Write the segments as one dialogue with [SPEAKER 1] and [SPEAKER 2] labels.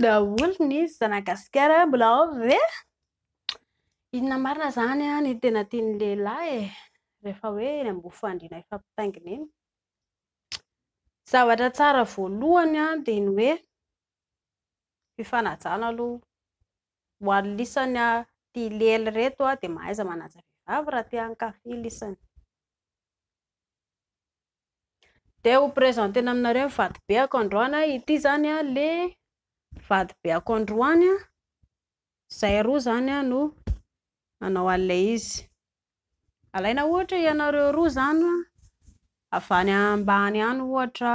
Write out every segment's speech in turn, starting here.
[SPEAKER 1] daolo nyiy zanagasikara mbola ao ve inona marina izany a ny tena tia ny lehilahy e rehefa hoe n ambofandrina efampitaingina eny zavatra tsara voalohany a dia ny hoe fifanajana aloha hoalo lisanya ti leely reto a dia mahaiza mananja vivavy raha ti ankafe lisany dia ho prezantena aminareo mivadi be ako androna ity izany a la vady be ako androanya zay roa izany a no anao a'lay izy alaina ohatra ianareo roa izany avany ambany any ohatra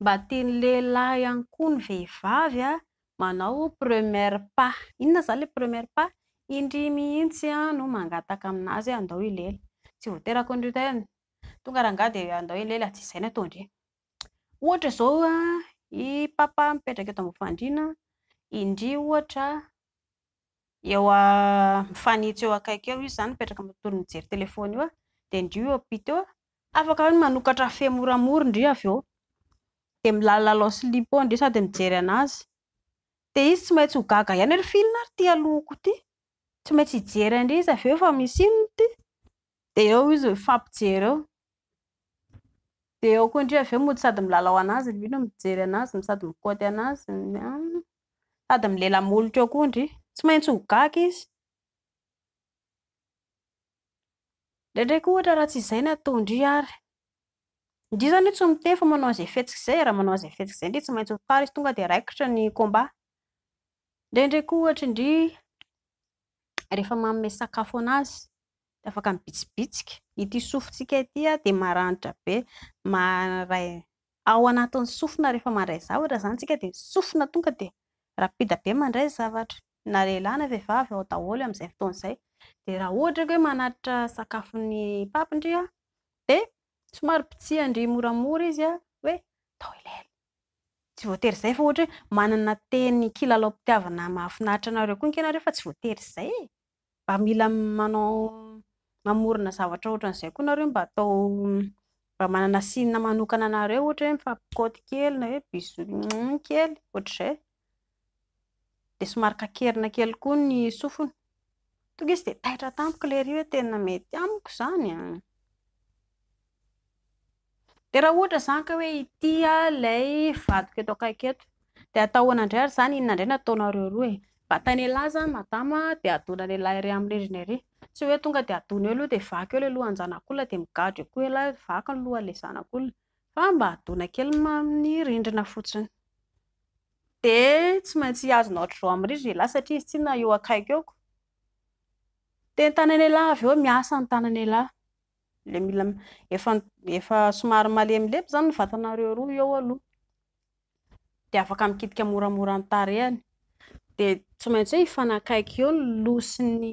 [SPEAKER 1] mba teny leilay ankony vehivavy a manao premier pa inona za lay premier pas indrimihintsy a no mangataka amin'azy andao ilelytsy voterako r tongarahangadandao ilely tsy izana tondr ohatra izao i papa mipetraka eo tambfandriana indri ohatra eo mifanitsy eo akaikeo izy izany mipetraka mitolo mijery telefony oa di indrio pit eo afaka y manokatra femoramory ndr av eo di milallalaslip ndr sady mijery an'azy di izy tsy maintsy hogaga iany ely filina ry ty aloko ity tsy maintsy hijery ndri zy av eofa mis inn ty di eo izy fampijery eo di a koa ndri avy eo mody sady milalao an'azy ino mijery aazyisady mikôty an'azy sady milelamolotra akoa ndrya tsy maintsy ho gaky izy ndraindraky ohatra raha tsy izay na ataoindri ary indri izany ho tsy mite fa manao zay fietsiky zay raha manao zay fetsiky zay r tsy maintsy hotary izy tonga dia raikitra ny kômba ndraindra koa ohatraindrya rehefa maomey sakafo an'azy afaka mbitsibitsika ity sofotsikaty de maranitra be m anat'ny sofina rehefa manray zavatra zanytsika d sofinatonga dahaidabe mandray zavatranaoly amzay ftozaydraha ohatra k oe manaitra sakafony papindra de somary pisia ndr moramora izy a hoe ao elela tsy voateryzayfhatra mananatekilalaompitiavana mainaitraare koke narefa tsy voatery zay mba mila manao mamorina zavatra ohatra nzay ko nareomba ataamanana sin manokananareoohatra hoe ifamiôy kelyna e bio kelyoatray oarik kerina kely koa nynoa izy dtramoler emetyiko ko etoaketnadary zanyinnandray na ataonareorobalamam d adonanylare aminyirindrinar tsy hoe tonga di adona eo aloha di vak eo lay lohanjanak'olona de migadroeokoa elahy vak ny lohanla zanakolna fa mba adona kely mnyrindrina fotsiny de tsy maintsy hiazo na oatra ireo ami'yrindry a lahy satria izy tsy na eo akaiko eoko de ny tanana lahy avy eo miasany tanana lahy la ilaefaefa somary male milepy izany nvataeo oa eoahd afaka mikidika moramoranytareany tsy maintsy hoe ifanakaiky eo ny losi ny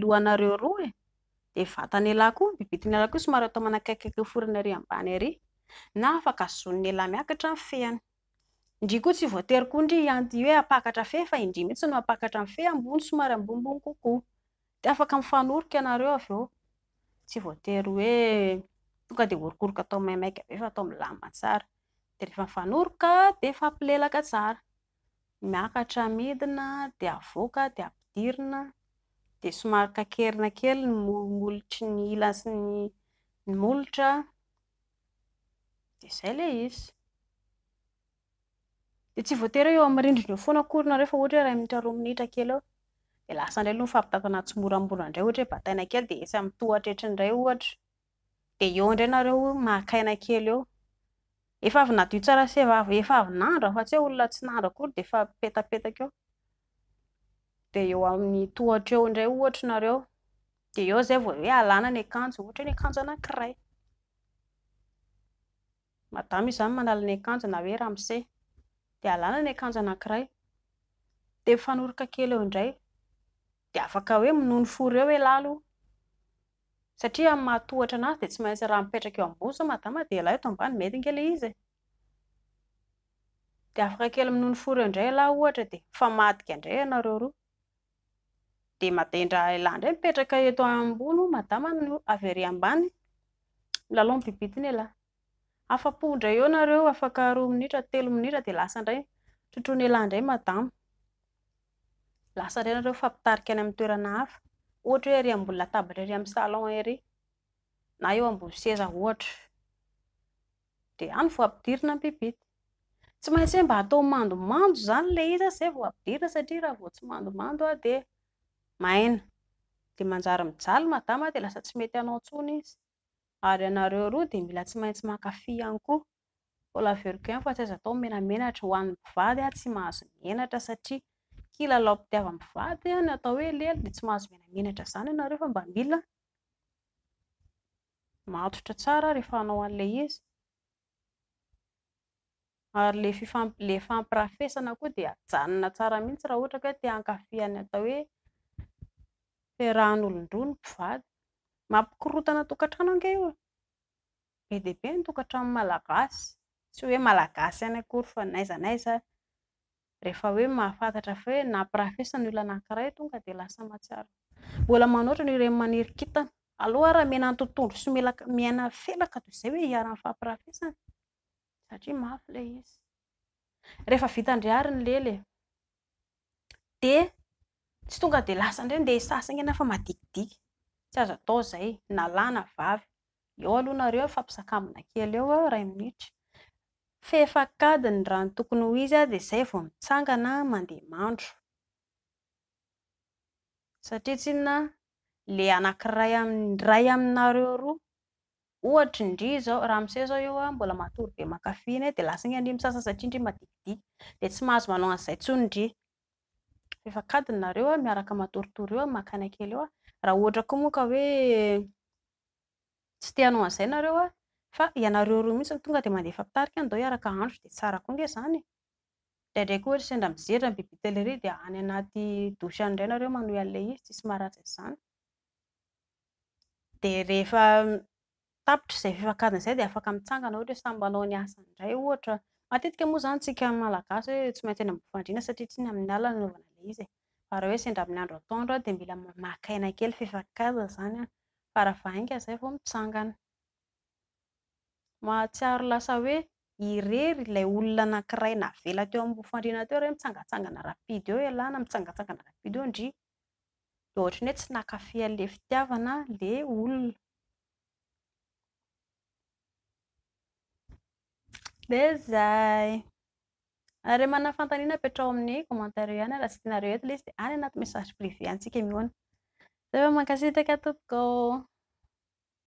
[SPEAKER 1] loa anareo ro e de vatany la koaakony l miakatra nfeanyndr koa tsy voaterykoa nrye apakatra fe fa indrimtsy no apakatra y fe ambony somary ambombono kokoa d afaka mifanorika anareo av eoy eakatefaifaorik k de mifampilelaka tsara miakatra midina dia avoaka dia ampidirina dia somarka kerina kely nymmolotry ny ila syny molotra di izay lay izy dia tsy voateraho eo amin'nyrindrindreo foana koryna reo fa ohatra he raha mitraroaminitra kely eo dia lasa indray lohy fampitatanatsymorambolaa indray ohatra he bataina kely dia es amtohatretriindray ohtra dia eo indray nareo maakaina kely eo efa avynady io tsara sevava efa avynandro afa tsy ha olona tsy nandro akory diefa petapetaka eo di eo amin'ny toatraeo indray ohatranareo di eo zay vao hoe alana ny akanjo ohatra heno akanjo anankiray madamy io izany manala ny akanjo na hoe rahamise di alana ny akanjo anankiray di ifanorika kely eo indray dia afaka hoe minony for reo hoe lalo satria mathatra an'azy de tsy maintsy raha mipetraka eo ambono zao madama d la eto ambany metyngel iakkely minono fory indray la ora drayearay mipetraka eto ambonomaama a aylalohan ibiiny reoaaminitratelo minira d laandaytrotroydayeiika ny amy ohatra hoe ry a mbolna tabatra ry amin'ny salon iry na eo ambony seza ohatra dia any vo ampidirina nybibidy tsy maintsy he mba atao mandomando izany lay iza aiza y vo ampidirina satria raha vao tsy mandomando ao dia mahena di manjary mijaly madama dy lasa tsy mety hanao ntsona izy ary anareo ro dia mila tsy maintsy mankafy ihany koa olavergin fa tsy aiza atao menamenatra ho any ivady aho tsy mahazo mienatra satria kila lao mpitiava mpivady any atao hoe lelo dia tsy mahazo menamenatra izany ianareo fa mba mila matotra tsara rehefa anao an'lay izy ary lay imlay fampirafesana koa dia ajanona tsara mihitsy raha ohatra k te ankafihany atao hoe firahn'olondrono mpivady mampikirotana tokatrano nge io be dia be no tokatran'ny malagasy tsy hoe malagasy ihany akory fa naizanaiza rehefa hoe mahafantatra f hoe nampirafesany olo nankiray tonga de lasa matsiaro mbola manoatra no ire manirikitana aloha raha miainantotondro sy lmiaina felaka to zay hoe iaran'ny fampirafesany satria mafylay izy rehefa vitandriariny lelytsy tonga de lasa dre de ssaiy nafa madikidik tsy azo atao zay nalana avy eo alohanareo fampisaka mina kely eo ao raha aminitra fehefakadiny rano tokony ho izy a dia zay vao mitsangana mandeha mandro satria tsiona lay anakyray ray aminareo roa ohatra ndry zao raha amizay zao eo mbola matoryde makafny dlasay r misa sararmadikikd tsy mahazo manao anzay tdreheakadreo miarakamatoritoro eomaayely eorahaohatra ko moka hoe tsy tianao an'izay nareoa fa ianareo roo mihtsyny tonga de mandehafampitarika nda araka andro de tsara koa na zany drandrako e. hatra sendra mizera nbibieedyrae zsytitra zay kanzay d afaka mitsangana har aaoaray tra mateikamoa zany tsika malagasy tsy maintsymbdrna srelyaga zay a mitsangana mahatsiaro lasa hoe irery ilay olona nankiray na vela teo ambofandriana teo rahahoe mitsangatsangana rapidy eo elayna mitsangatsangana rapidy eo indria aohatrany hoe tsy nakafian'lay fitiavana lay olona de zay areo mana fantaniana petrao amin'ny kommantar eo ihany a raha sy tenareo eto ilay izy di any anaty message privé antsika mihoana za efa mankasitraka atompokao